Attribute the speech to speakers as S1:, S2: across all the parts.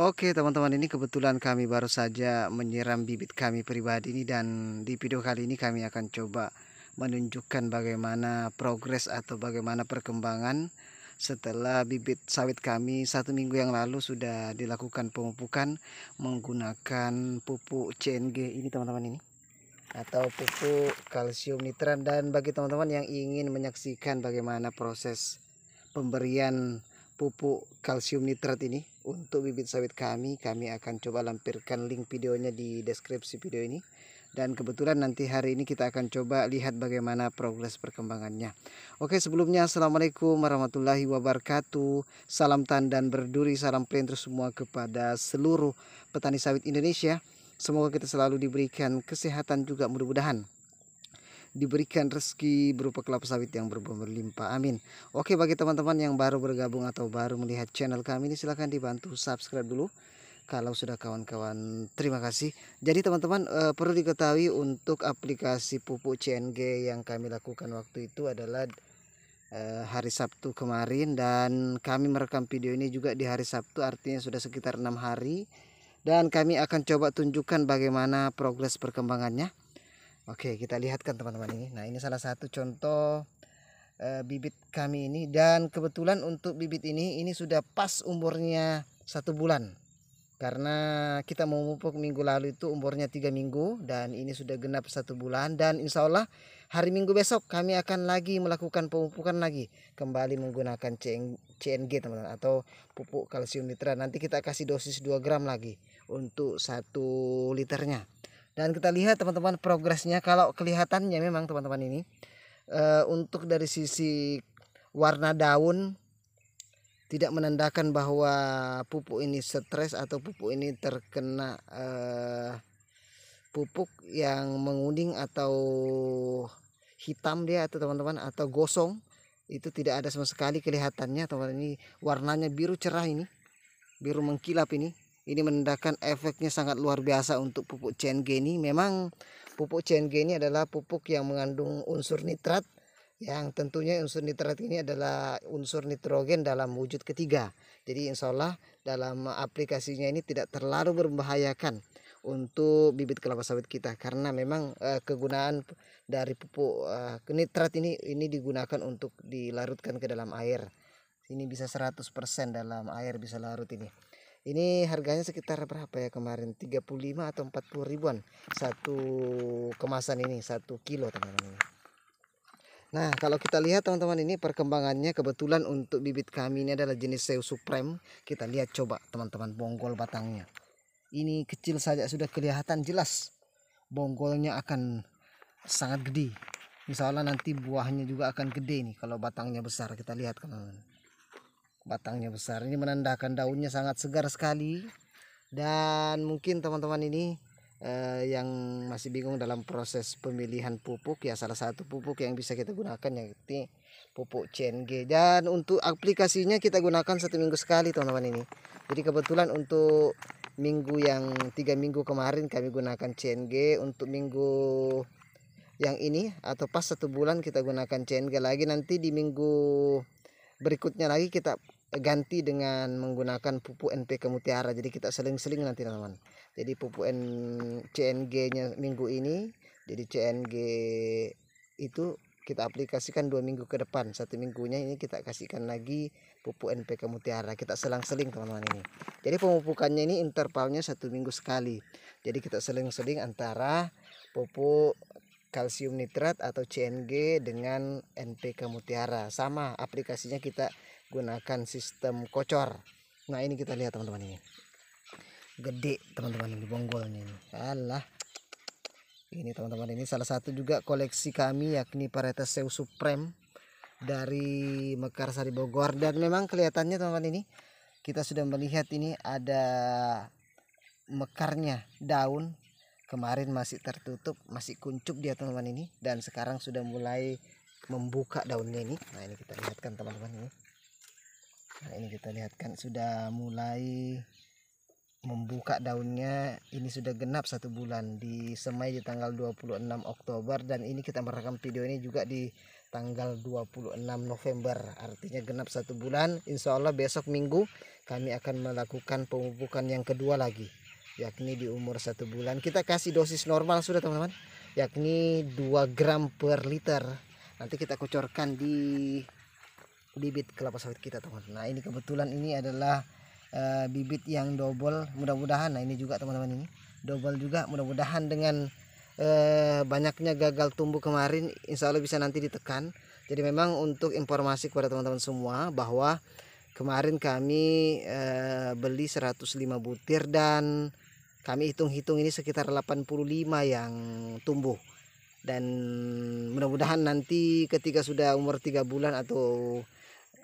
S1: Oke teman-teman ini kebetulan kami baru saja menyiram bibit kami pribadi ini dan di video kali ini kami akan coba menunjukkan bagaimana progres atau bagaimana perkembangan setelah bibit sawit kami satu minggu yang lalu sudah dilakukan pemupukan menggunakan pupuk CNG ini teman-teman ini atau pupuk kalsium nitrat dan bagi teman-teman yang ingin menyaksikan bagaimana proses pemberian pupuk kalsium nitrat ini untuk bibit sawit kami kami akan coba lampirkan link videonya di deskripsi video ini dan kebetulan nanti hari ini kita akan coba lihat bagaimana progres perkembangannya oke sebelumnya assalamualaikum warahmatullahi wabarakatuh salam tandan berduri salam terus semua kepada seluruh petani sawit Indonesia semoga kita selalu diberikan kesehatan juga mudah-mudahan diberikan rezeki berupa kelapa sawit yang berlimpah. Amin. Oke bagi teman-teman yang baru bergabung atau baru melihat channel kami ini silahkan dibantu subscribe dulu. Kalau sudah kawan-kawan terima kasih. Jadi teman-teman e, perlu diketahui untuk aplikasi pupuk CNG yang kami lakukan waktu itu adalah e, hari Sabtu kemarin dan kami merekam video ini juga di hari Sabtu artinya sudah sekitar enam hari dan kami akan coba tunjukkan bagaimana progres perkembangannya. Oke, kita lihatkan teman-teman ini. Nah, ini salah satu contoh e, bibit kami ini dan kebetulan untuk bibit ini ini sudah pas umurnya satu bulan. Karena kita mau memupuk minggu lalu itu umurnya tiga minggu dan ini sudah genap satu bulan dan insya Allah hari minggu besok kami akan lagi melakukan pemupukan lagi kembali menggunakan CNG teman-teman atau pupuk kalsium nitrat nanti kita kasih dosis 2 gram lagi untuk satu liternya dan kita lihat teman-teman progresnya kalau kelihatannya memang teman-teman ini uh, untuk dari sisi warna daun tidak menandakan bahwa pupuk ini stres atau pupuk ini terkena uh, pupuk yang menguning atau hitam dia atau teman-teman atau gosong itu tidak ada sama sekali kelihatannya teman-teman ini warnanya biru cerah ini biru mengkilap ini ini menandakan efeknya sangat luar biasa untuk pupuk CNG ini memang pupuk CNG ini adalah pupuk yang mengandung unsur nitrat yang tentunya unsur nitrat ini adalah unsur nitrogen dalam wujud ketiga. Jadi insya Allah dalam aplikasinya ini tidak terlalu berbahayakan untuk bibit kelapa sawit kita karena memang eh, kegunaan dari pupuk eh, nitrat ini ini digunakan untuk dilarutkan ke dalam air. Ini bisa 100% dalam air bisa larut ini. Ini harganya sekitar berapa ya kemarin? 35 atau 40 ribuan satu kemasan ini, satu kilo teman-teman. Nah, kalau kita lihat teman-teman ini perkembangannya kebetulan untuk bibit kami ini adalah jenis Seu Supreme. Kita lihat coba teman-teman bonggol batangnya. Ini kecil saja sudah kelihatan jelas bonggolnya akan sangat gede. Misalnya nanti buahnya juga akan gede nih kalau batangnya besar. Kita lihat teman-teman batangnya besar ini menandakan daunnya sangat segar sekali dan mungkin teman-teman ini eh, yang masih bingung dalam proses pemilihan pupuk ya salah satu pupuk yang bisa kita gunakan yaitu pupuk CNG dan untuk aplikasinya kita gunakan satu minggu sekali teman-teman ini jadi kebetulan untuk minggu yang tiga minggu kemarin kami gunakan CNG untuk minggu yang ini atau pas satu bulan kita gunakan CNG lagi nanti di minggu berikutnya lagi kita ganti dengan menggunakan pupuk NPK mutiara jadi kita seling-seling nanti teman-teman jadi pupuk N CNG nya minggu ini jadi CNG itu kita aplikasikan dua minggu ke depan satu minggunya ini kita kasihkan lagi pupuk NPK mutiara kita selang-seling teman-teman ini jadi pemupukannya ini intervalnya satu minggu sekali jadi kita seling-seling antara pupuk kalsium nitrat atau CNG dengan NPK mutiara sama aplikasinya kita gunakan sistem kocor nah ini kita lihat teman-teman ini gede teman-teman ini bonggolnya ini alah ini teman-teman ini salah satu juga koleksi kami yakni varietas Seu Supreme dari Mekarsari Bogor dan memang kelihatannya teman-teman ini kita sudah melihat ini ada mekarnya daun kemarin masih tertutup masih kuncup dia teman-teman ini dan sekarang sudah mulai membuka daunnya ini nah ini kita lihatkan teman-teman ini nah, ini kita lihat kan sudah mulai membuka daunnya ini sudah genap satu bulan disemai di tanggal 26 Oktober dan ini kita merekam video ini juga di tanggal 26 November artinya genap satu bulan Insya Allah besok minggu kami akan melakukan pemupukan yang kedua lagi yakni di umur satu bulan kita kasih dosis normal sudah teman-teman yakni 2 gram per liter nanti kita kucurkan di bibit kelapa sawit kita teman-teman nah ini kebetulan ini adalah uh, bibit yang double mudah-mudahan nah ini juga teman-teman ini double juga mudah-mudahan dengan uh, banyaknya gagal tumbuh kemarin insya Allah bisa nanti ditekan jadi memang untuk informasi kepada teman-teman semua bahwa kemarin kami uh, beli 105 butir dan kami hitung-hitung ini sekitar 85 yang tumbuh dan mudah-mudahan nanti ketika sudah umur 3 bulan atau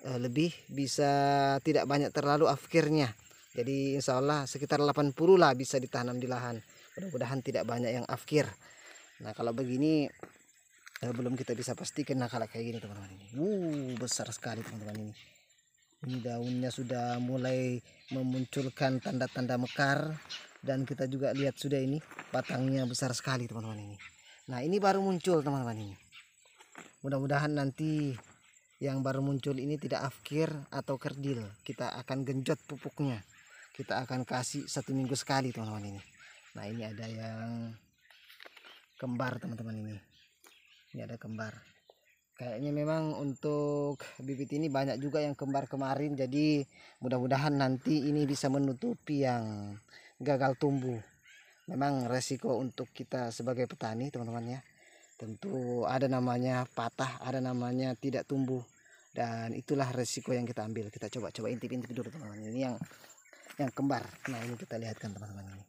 S1: Eh, lebih bisa tidak banyak terlalu afkirnya jadi insya Allah sekitar 80 lah bisa ditanam di lahan mudah-mudahan tidak banyak yang afkir nah kalau begini eh, belum kita bisa pastikan nah kalau kayak gini teman-teman ini uh besar sekali teman-teman ini ini daunnya sudah mulai memunculkan tanda-tanda mekar dan kita juga lihat sudah ini batangnya besar sekali teman-teman ini nah ini baru muncul teman-teman ini mudah-mudahan nanti yang baru muncul ini tidak afkir atau kerdil kita akan genjot pupuknya kita akan kasih satu minggu sekali teman-teman ini nah ini ada yang kembar teman-teman ini ini ada kembar kayaknya memang untuk bibit ini banyak juga yang kembar kemarin jadi mudah-mudahan nanti ini bisa menutupi yang gagal tumbuh memang resiko untuk kita sebagai petani teman-teman ya tentu ada namanya patah ada namanya tidak tumbuh dan itulah resiko yang kita ambil kita coba-coba intip-intip dulu teman-teman ini yang yang kembar nah ini kita lihatkan teman-teman ini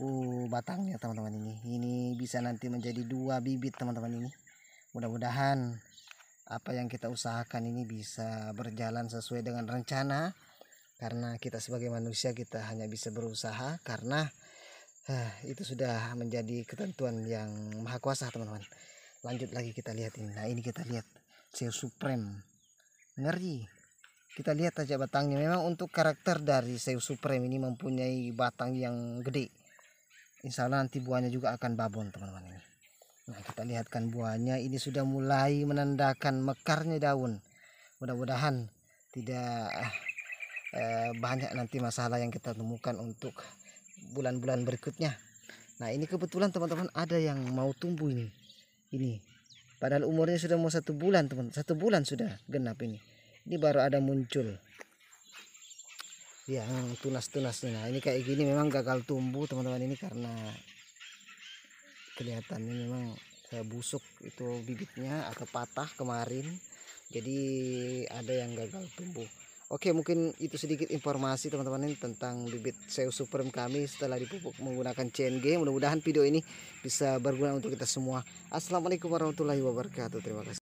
S1: uh batangnya teman-teman ini ini bisa nanti menjadi dua bibit teman-teman ini mudah-mudahan apa yang kita usahakan ini bisa berjalan sesuai dengan rencana karena kita sebagai manusia kita hanya bisa berusaha karena itu sudah menjadi ketentuan yang maha kuasa teman-teman lanjut lagi kita lihat ini nah ini kita lihat Zeus Supreme ngeri kita lihat aja batangnya memang untuk karakter dari Zeus Supreme ini mempunyai batang yang gede insya nanti buahnya juga akan babon teman-teman ini nah kita lihatkan buahnya ini sudah mulai menandakan mekarnya daun mudah-mudahan tidak eh, banyak nanti masalah yang kita temukan untuk bulan-bulan berikutnya nah ini kebetulan teman-teman ada yang mau tumbuh ini ini padahal umurnya sudah mau satu bulan teman satu bulan sudah genap ini ini baru ada muncul yang tunas-tunasnya nah ini kayak gini memang gagal tumbuh teman-teman ini karena kelihatannya memang saya busuk itu bibitnya atau patah kemarin jadi ada yang gagal tumbuh Oke mungkin itu sedikit informasi teman-teman ini tentang bibit Seu Supreme kami setelah dipupuk menggunakan CNG. Mudah-mudahan video ini bisa berguna untuk kita semua. Assalamualaikum warahmatullahi wabarakatuh. Terima kasih.